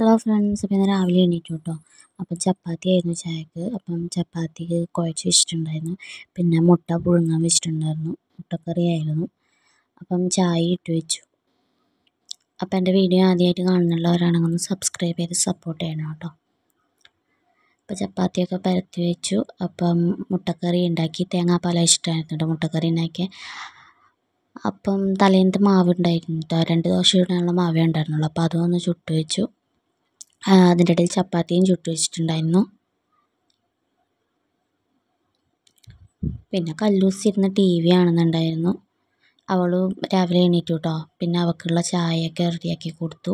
hello friends അപ്പോൾ ഇന്ന് രാവിലെ എണീറ്റു കേട്ടോ അപ്പം ചപ്പാത്തി ആയിരുന്നു ചായക്ക് അപ്പം ചപ്പാത്തിക്ക് കുഴച്ച് വെച്ചിട്ടുണ്ടായിരുന്നു പിന്നെ മുട്ട പുഴുങ്ങാൻ വെച്ചിട്ടുണ്ടായിരുന്നു മുട്ടക്കറി ആയിരുന്നു അപ്പം ചായ ഇട്ട് വെച്ചു അപ്പം എൻ്റെ വീഡിയോ ആദ്യമായിട്ട് കാണുന്നുള്ളവരാണെങ്കിൽ ഒന്ന് സബ്സ്ക്രൈബ് ചെയ്ത് സപ്പോർട്ട് ചെയ്യണം കേട്ടോ അപ്പോൾ ചപ്പാത്തിയൊക്കെ പരത്തി വെച്ചു അപ്പം മുട്ടക്കറി ഉണ്ടാക്കി തേങ്ങാപ്പാല വെച്ചിട്ടായിരുന്നു കേട്ടോ മുട്ടക്കറി ഉണ്ടാക്കിയ അപ്പം തലേന്നത്തെ മാവ് ഉണ്ടായിരുന്നു കേട്ടോ രണ്ട് ദോശ ഇടാനുള്ള മാവേ ഉണ്ടായിരുന്നുള്ളൂ അപ്പോൾ അതൊന്ന് ചുട്ട് വെച്ചു അതിൻ്റെ ഇടയിൽ ചപ്പാത്തിയും ചുട്ടു വെച്ചിട്ടുണ്ടായിരുന്നു പിന്നെ കല്ലൂസ് ഇരുന്ന ടി വി ആണെന്നുണ്ടായിരുന്നു അവൾ രാവിലെ എണീറ്റു കേട്ടോ പിന്നെ അവൾക്കുള്ള ചായയൊക്കെ റെഡിയാക്കി കൊടുത്തു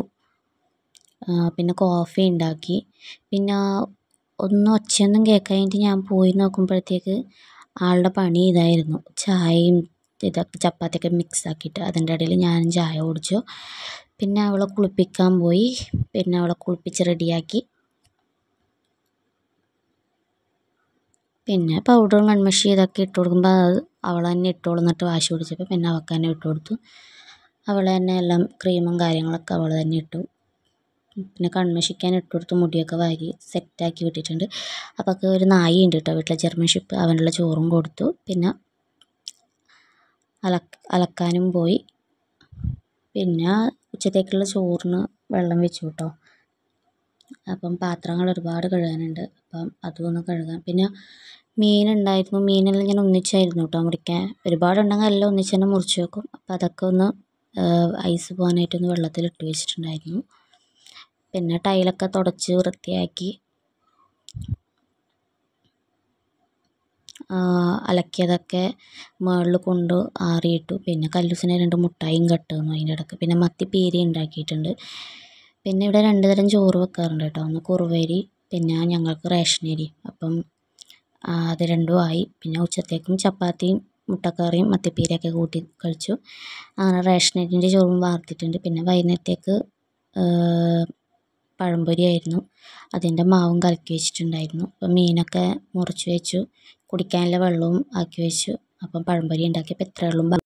പിന്നെ കോഫി ഉണ്ടാക്കി പിന്നെ ഒന്നും ഒച്ചയൊന്നും കേൾക്കാനായിട്ട് ഞാൻ പോയി നോക്കുമ്പോഴത്തേക്ക് ആളുടെ പണി ഇതായിരുന്നു ചായയും ഇതൊക്കെ ചപ്പാത്തിയൊക്കെ മിക്സ് ആക്കിയിട്ട് അതിൻ്റെ ഇടയിൽ ഞാനും ചായ കുടിച്ചു പിന്നെ അവളെ കുളിപ്പിക്കാൻ പോയി പിന്നെ അവളെ കുളിപ്പിച്ച് റെഡിയാക്കി പിന്നെ പൗഡറും കൺമഷി ഇതൊക്കെ ഇട്ട് കൊടുക്കുമ്പോൾ അത് അവൾ തന്നെ ഇട്ടോളും എന്നിട്ട് വാശി പിടിച്ചപ്പോൾ പിന്നെ അവൾക്ക് തന്നെ ഇട്ട് കൊടുത്തു അവൾ തന്നെ എല്ലാം ക്രീമും കാര്യങ്ങളൊക്കെ അവൾ തന്നെ ഇട്ടു പിന്നെ കൺമഷിക്കാൻ ഇട്ട് കൊടുത്ത് മുടിയൊക്കെ വാരി സെറ്റാക്കി വിട്ടിട്ടുണ്ട് അപ്പോൾ ഒരു നായി ഉണ്ട് കേട്ടോ വീട്ടിലെ ജർമ്മൻ ഷിപ്പ് അവനുള്ള ചോറും കൊടുത്തു പിന്നെ അലക്കാനും പോയി പിന്നെ ഉച്ചത്തേക്കുള്ള ചോറിന് വെള്ളം വെച്ചു കേട്ടോ അപ്പം പാത്രങ്ങൾ ഒരുപാട് കഴുകാനുണ്ട് അപ്പം അതൊന്ന് കഴുകാം പിന്നെ മീൻ ഉണ്ടായിരുന്നു മീനെല്ലാം ഞാൻ ഒന്നിച്ചായിരുന്നു കേട്ടോ മുറിക്കാൻ ഒരുപാടുണ്ടെങ്കിൽ എല്ലാം ഒന്നിച്ച് തന്നെ മുറിച്ച് വെക്കും അപ്പം അതൊക്കെ ഒന്ന് ഐസ് പോകാനായിട്ടൊന്ന് വെള്ളത്തിലിട്ട് വെച്ചിട്ടുണ്ടായിരുന്നു പിന്നെ ടൈലൊക്കെ തുടച്ച് വൃത്തിയാക്കി അലക്കിയതൊക്കെ മുകളിൽ കൊണ്ട് ആറിയിട്ടു പിന്നെ കല്ലുസിനെ രണ്ട് മുട്ടായിയും കട്ട് തന്നു അതിൻ്റെ ഇടയ്ക്ക് പിന്നെ മത്തി പീരി ഉണ്ടാക്കിയിട്ടുണ്ട് പിന്നെ ഇവിടെ രണ്ട് തരം ചോറ് വെക്കാറുണ്ട് കേട്ടോ ഒന്ന് കുറുവരി പിന്നെ ഞങ്ങൾക്ക് റേഷൻ അരി അപ്പം അത് രണ്ടും ആയി പിന്നെ ഉച്ചത്തേക്കും ചപ്പാത്തിയും മുട്ടക്കറിയും മത്തിപ്പീരയൊക്കെ കൂട്ടി കഴിച്ചു അങ്ങനെ റേഷൻ അരിൻ്റെ ചോറും വാർത്തിട്ടുണ്ട് പിന്നെ വൈകുന്നേരത്തേക്ക് പഴംപൊരി ആയിരുന്നു അതിൻ്റെ മാവും കലക്കി വെച്ചിട്ടുണ്ടായിരുന്നു അപ്പം മീനൊക്കെ മുറിച്ച് വെച്ചു കുടിക്കാനുള്ള വെള്ളവും ആക്കി വെച്ചു അപ്പം പഴംപൊരി ഉണ്ടാക്കിയപ്പോൾ ഇത്രയുള്ളൂ